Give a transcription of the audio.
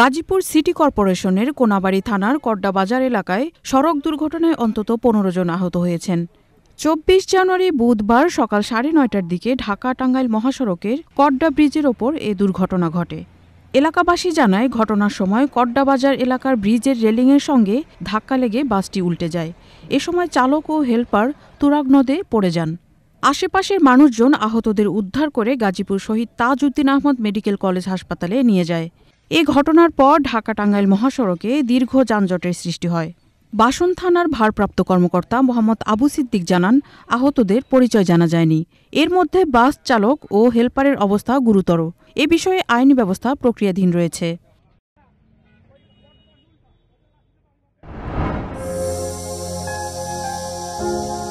Gazipur city কর্পোরেশনের কোনাবাড়ি থানার কড্ডাবাজার এলাকায় সড়ক দুর্ঘটনায় অন্তত পনেরো জন আহত হয়েছেন চব্বিশ জানুয়ারি বুধবার সকাল সাড়ে নয়টার দিকে ঢাকা টাঙ্গাইল মহাসড়কের কড্ডা ব্রিজের ওপর এ দুর্ঘটনা ঘটে এলাকাবাসী জানায় ঘটনার সময় কড্ডাবাজার এলাকার ব্রিজের রেলিংয়ের সঙ্গে ধাক্কা লেগে বাসটি উল্টে যায় এ সময় চালক ও হেলপার তুরাগ নদে পড়ে যান আশেপাশের মানুষজন আহতদের উদ্ধার করে গাজীপুর শহীদ তাজউদ্দিন আহমদ মেডিকেল কলেজ হাসপাতালে নিয়ে যায় এ ঘটনার পর ঢাকা টাঙ্গাইল মহাসড়কে দীর্ঘ যানজটের সৃষ্টি হয় বাসন থানার ভারপ্রাপ্ত কর্মকর্তা মোহাম্মদ আবু সিদ্দিক জানান আহতদের পরিচয় জানা যায়নি এর মধ্যে বাস চালক ও হেলপারের অবস্থা গুরুতর এ বিষয়ে আইনি ব্যবস্থা প্রক্রিয়াধীন রয়েছে thank you